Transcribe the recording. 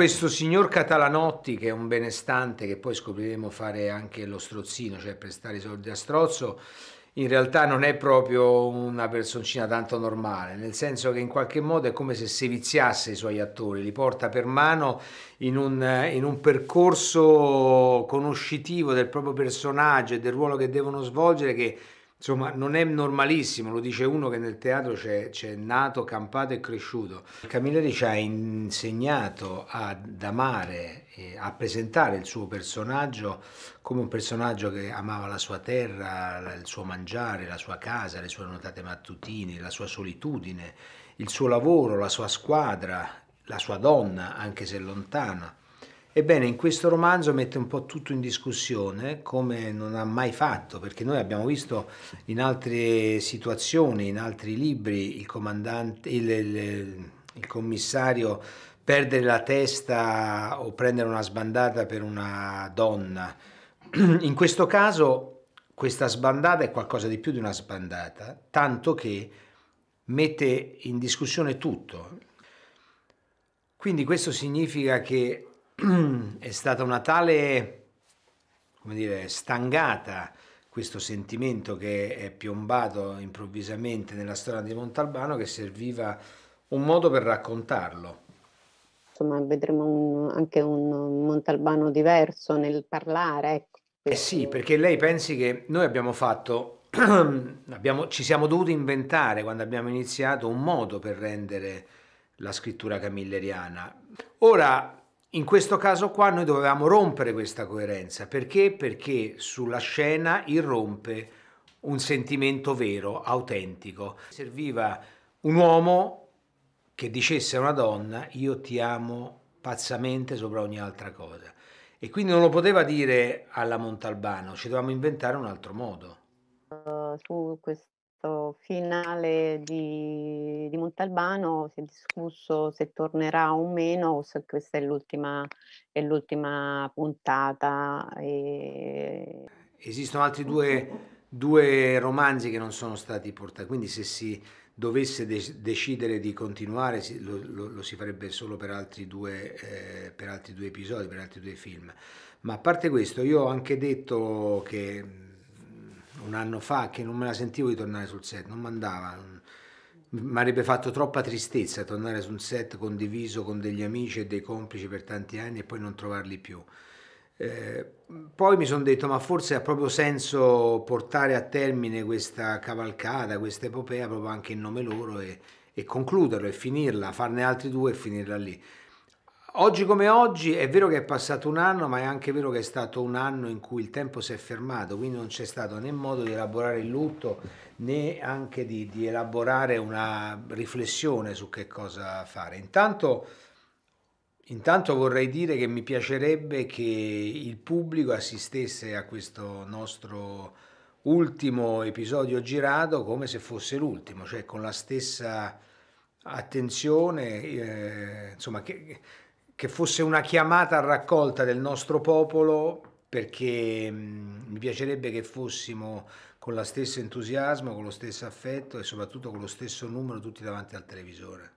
Questo signor Catalanotti, che è un benestante, che poi scopriremo fare anche lo strozzino, cioè prestare i soldi a strozzo, in realtà non è proprio una personcina tanto normale, nel senso che in qualche modo è come se seviziasse i suoi attori, li porta per mano in un, in un percorso conoscitivo del proprio personaggio e del ruolo che devono svolgere che Insomma, non è normalissimo, lo dice uno che nel teatro c'è, nato, campato e cresciuto. Camilleri ci ha insegnato ad amare, a presentare il suo personaggio come un personaggio che amava la sua terra, il suo mangiare, la sua casa, le sue notate mattutine, la sua solitudine, il suo lavoro, la sua squadra, la sua donna, anche se lontana. Ebbene, in questo romanzo mette un po' tutto in discussione, come non ha mai fatto, perché noi abbiamo visto in altre situazioni, in altri libri, il, comandante, il, il, il commissario perdere la testa o prendere una sbandata per una donna. In questo caso questa sbandata è qualcosa di più di una sbandata, tanto che mette in discussione tutto. Quindi questo significa che è stata una tale, come dire, stangata questo sentimento che è piombato improvvisamente nella storia di Montalbano che serviva un modo per raccontarlo. Insomma, vedremo un, anche un Montalbano diverso nel parlare. Ecco. Eh sì, perché lei pensi che noi abbiamo fatto, abbiamo, ci siamo dovuti inventare quando abbiamo iniziato un modo per rendere la scrittura camilleriana. Ora in questo caso qua noi dovevamo rompere questa coerenza, perché? Perché sulla scena irrompe un sentimento vero, autentico. Serviva un uomo che dicesse a una donna io ti amo pazzamente sopra ogni altra cosa. E quindi non lo poteva dire alla Montalbano, ci dovevamo inventare un altro modo. Uh, su questo questo finale di, di, Montalbano si è discusso se tornerà o meno o se questa è l'ultima, è l'ultima puntata. E... Esistono altri due, due, romanzi che non sono stati portati, quindi se si dovesse de- decidere di continuare lo, lo, lo, si farebbe solo per altri, due, eh, per altri due episodi, per altri due film. Ma a parte questo, io ho anche detto che un anno fa che non me la sentivo di tornare sul set, non mandava. Mi avrebbe fatto troppa tristezza tornare su un set condiviso con degli amici e dei complici per tanti anni e poi non trovarli più. Eh, poi mi sono detto, ma forse ha proprio senso portare a termine questa cavalcata, questa epopea proprio anche in nome loro e, e concluderlo e finirla, farne altri due e finirla lì. Oggi come oggi è vero che è passato un anno, ma è anche vero che è stato un anno in cui il tempo si è fermato, quindi non c'è stato né modo di elaborare il lutto né anche di, di elaborare una riflessione su che cosa fare. Intanto, intanto vorrei dire che mi piacerebbe che il pubblico assistesse a questo nostro ultimo episodio girato come se fosse l'ultimo, cioè con la stessa attenzione, eh, insomma, che, che fosse una chiamata a raccolta del nostro popolo perché mm, mi piacerebbe che fossimo con lo stesso entusiasmo, con lo stesso affetto e soprattutto con lo stesso numero tutti davanti al televisore.